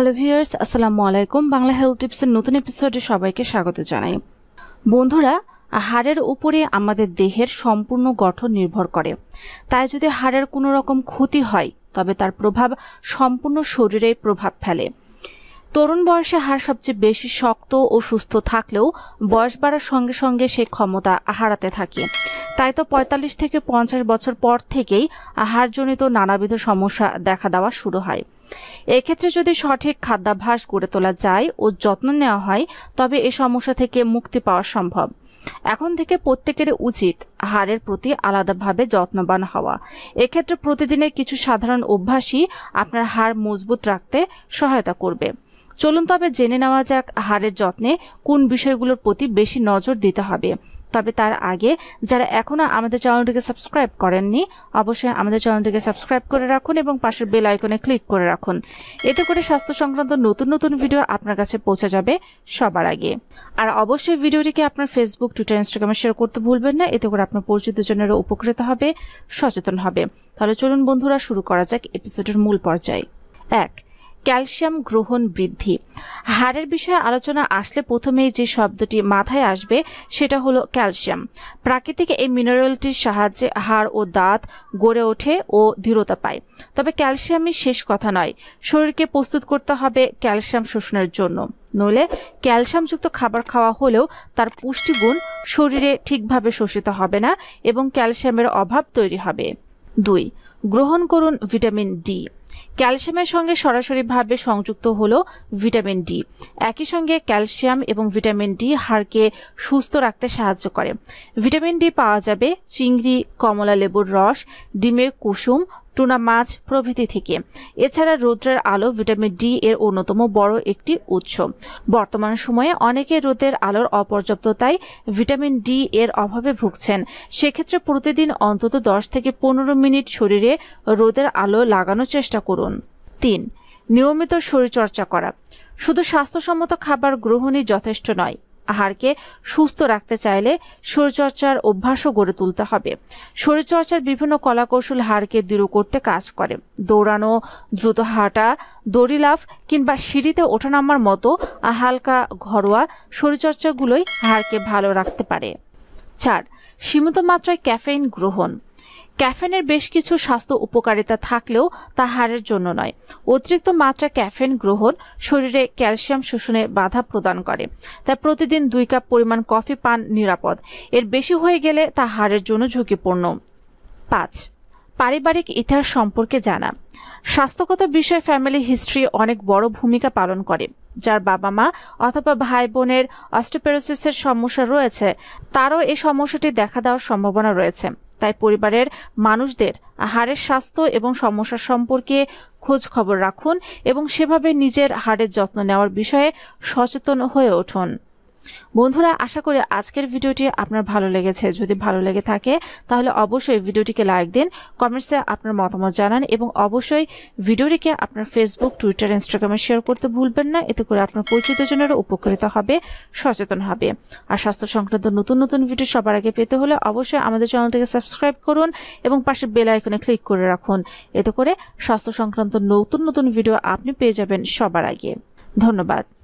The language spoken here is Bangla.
হ্যালো ভিউয়ার্স আসসালামু আলাইকুম বাংলা হেলথ টিপসের নতুন এপিসোডে সবাইকে স্বাগত জানাই বন্ধুরা হাড়ের উপরে আমাদের দেহের সম্পূর্ণ গঠন নির্ভর করে তাই যদি হাড়ের কোনো রকম ক্ষতি হয় তবে তার প্রভাব সম্পূর্ণ শরীরে প্রভাব ফেলে তরুণ বয়সে হাড় সবচেয়ে বেশি শক্ত ও সুস্থ থাকলেও বয়স বাড়ার সঙ্গে সঙ্গে সে ক্ষমতা হারাতে থাকে তাই তো পঁয়তাল্লিশ থেকে পঞ্চাশ বছর পর থেকেই হাড়জনিত নানাবিধ সমস্যা দেখা দেওয়া শুরু হয় এক্ষেত্রে যদি সঠিক খাদ্যাভ্যাস গড়ে তোলা যায় ও যত্ন নেওয়া হয় তবে এ সমস্যা থেকে মুক্তি পাওয়া সম্ভব এখন থেকে প্রত্যেকের উচিত হাড়ের প্রতি আলাদাভাবে যত্নবান হওয়া এক্ষেত্রে প্রতিদিনের কিছু সাধারণ অভ্যাসই আপনার হাড় মজবুত রাখতে সহায়তা করবে চলুন তবে জেনে নেওয়া যাক হাড়ের যত্নে কোন বিষয়গুলোর প্রতি বেশি নজর দিতে হবে তবে তার আগে যারা এখনও আমাদের চ্যানেলটিকে সাবস্ক্রাইব করেননি অবশ্যই আমাদের চ্যানেলটিকে সাবস্ক্রাইব করে রাখুন এবং পাশের বেল আইকনে ক্লিক করে রাখুন রাখুন এতে করে স্বাস্থ্য সংক্রান্ত নতুন নতুন ভিডিও আপনার কাছে পৌঁছে যাবে সবার আগে আর অবশ্যই ভিডিওটিকে আপনার ফেসবুক টুইটার ইনস্টাগ্রামে শেয়ার করতে ভুলবেন না এতে করে আপনার পরিচিতজনেরও উপকৃত হবে সচেতন হবে তাহলে চলুন বন্ধুরা শুরু করা যাক এপিসোডের মূল পর্যায়ে এক ক্যালসিয়াম গ্রহণ বৃদ্ধি হাড়ের বিষয়ে আলোচনা আসলে প্রথমেই যে শব্দটি মাথায় আসবে সেটা হলো ক্যালসিয়াম প্রাকৃতিক এই মিনারেলটির সাহায্যে হাড় ও দাঁত গড়ে ওঠে ও দৃঢ়তা পায় তবে ক্যালসিয়ামই শেষ কথা নয় শরীরকে প্রস্তুত করতে হবে ক্যালসিয়াম শোষণের জন্য নইলে ক্যালসিয়ামযুক্ত খাবার খাওয়া হলেও তার পুষ্টিগুণ শরীরে ঠিকভাবে শোষিত হবে না এবং ক্যালসিয়ামের অভাব তৈরি হবে দুই গ্রহণ করুন ভিটামিন ডি ক্যালসিয়ামের সঙ্গে সরাসরিভাবে সংযুক্ত হল ভিটামিন ডি একই সঙ্গে ক্যালসিয়াম এবং ভিটামিন ডি হাড়কে সুস্থ রাখতে সাহায্য করে ভিটামিন ডি পাওয়া যাবে চিংড়ি কমলা লেবুর রস ডিমের কুসুম টুনা মাছ প্রভৃতি থেকে এছাড়া রৌদ্রের আলো ভিটামিন ডি এর অন্যতম বড় একটি উৎস বর্তমান সময়ে অনেকে রোদের আলোর অপর্যাপ্ততায় ভিটামিন ডি এর অভাবে ভুগছেন সেক্ষেত্রে প্রতিদিন অন্তত দশ থেকে পনেরো মিনিট শরীরে রোদের আলো লাগানোর চেষ্টা করুন তিন নিয়মিত শরীরচর্চা করা শুধু স্বাস্থ্যসম্মত খাবার গ্রহণই যথেষ্ট নয় হাড়কে সুস্থ রাখতে চাইলে শরীরচর্চার অভ্যাসও গড়ে তুলতে হবে শরীরচর্চার বিভিন্ন কলাকৌশল হাড়কে দৃঢ় করতে কাজ করে দৌড়ানো দ্রুত হাঁটা দড়ি লাফ কিংবা সিঁড়িতে ওঠানামার মতো হালকা ঘরোয়া শরীরচর্চাগুলোই হাড়কে ভালো রাখতে পারে চার সীমিত মাত্রায় ক্যাফেইন গ্রহণ ক্যাফেনের বেশ কিছু স্বাস্থ্য উপকারিতা থাকলেও তা হাড়ের জন্য নয় অতিরিক্ত মাত্রা ক্যাফেন গ্রহণ শরীরে ক্যালসিয়াম শোষণে বাধা প্রদান করে তাই প্রতিদিন দুই কাপ পরিমাণ কফি পান নিরাপদ এর বেশি হয়ে গেলে তা হাড়ের জন্য ঝুঁকিপূর্ণ পাঁচ পারিবারিক ইতিহাস সম্পর্কে জানা স্বাস্থ্যগত বিষয়ে ফ্যামিলি হিস্ট্রি অনেক বড় ভূমিকা পালন করে যার বাবা মা অথবা ভাই বোনের অস্টোপেরোসিসের সমস্যা রয়েছে তারও এই সমস্যাটি দেখা দেওয়ার সম্ভাবনা রয়েছে তাই পরিবারের মানুষদের হাড়ের স্বাস্থ্য এবং সমস্যা সম্পর্কে খোঁজ খবর রাখুন এবং সেভাবে নিজের হাড়ের যত্ন নেওয়ার বিষয়ে সচেতন হয়ে উঠুন বন্ধুরা আশা করি আজকের ভিডিওটি আপনার ভালো লেগেছে যদি ভালো লেগে থাকে তাহলে অবশ্যই ভিডিওটিকে লাইক দিন কমেন্টসে আপনার মতামত জানান এবং অবশ্যই ভিডিওটিকে আপনার ফেসবুক টুইটার ইনস্টাগ্রামে শেয়ার করতে ভুলবেন না এতে করে আপনার পরিচিতজনেরও উপকৃত হবে সচেতন হবে আর স্বাস্থ্য সংক্রান্ত নতুন নতুন ভিডিও সবার আগে পেতে হলে অবশ্যই আমাদের চ্যানেলটিকে সাবস্ক্রাইব করুন এবং পাশে বেল আইকনে ক্লিক করে রাখুন এতে করে স্বাস্থ্য সংক্রান্ত নতুন নতুন ভিডিও আপনি পেয়ে যাবেন সবার আগে ধন্যবাদ